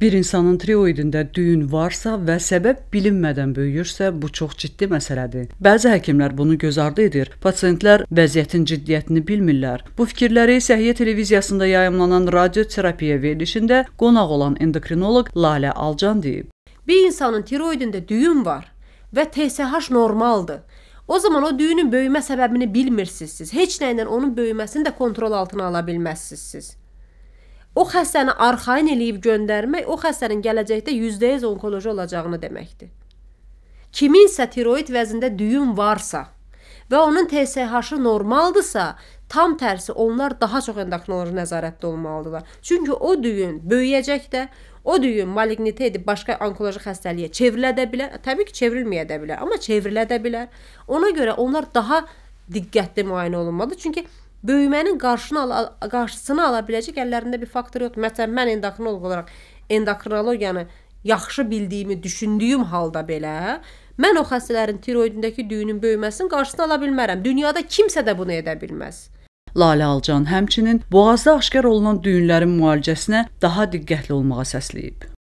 Bir insanın tiroidində düyün varsa və səbəb bilinmədən böyüyürsə, bu çox ciddi məsələdir. Bəzi həkimlər bunu göz ardı edir. Pasientlər vəziyyətin ciddiyyətini bilmirlər. Bu fikirləri Səhiyyə televiziyasında yayımlanan radioterapiya verilişində qonaq olan endokrinoloq Lalə Alcan deyib. Bir insanın tiroidində düyün var və TSH normaldır. O zaman o düyünün böyümə səbəbini bilmirsiz siz. Heç nə ilə onun böyüməsini də kontrol altına ala bilməzsiniz siz o xəstəni arxayın eləyib göndərmək o xəstənin gələcəkdə %100 onkoloji olacağını deməkdir. Kiminsə tiroid vəzində düyün varsa və onun TSH-ı normaldırsa, tam tərsi onlar daha çox endokrinoloji nəzarətdə olmalıdırlar. Çünki o düyün böyüyəcək də, o düyün maliqnitə edib başqa onkoloji xəstəliyə çevrilə də bilər. Təbii ki, çevrilməyə də bilər, amma çevrilə də bilər. Ona görə onlar daha diqqətli müayinə olunmalıdır. Çünki böyümənin qarşını al qarşısını ala biləcək əllərində bir faktor yoxdur. Məsələn, mən endokrinoloq olaraq endokrinologiyanı yaxşı bildiyimi düşündüyüm halda belə mən o xəstələrin tiroidindəki düyünün böyüməsinin qarşısını ala bilmərəm. Dünyada kimsə də bunu edə bilməz. Lalə Alcan həmçinin boğazda aşkar olunan düyünlərin müalicəsinə daha diqqətli olmağa səsləyib.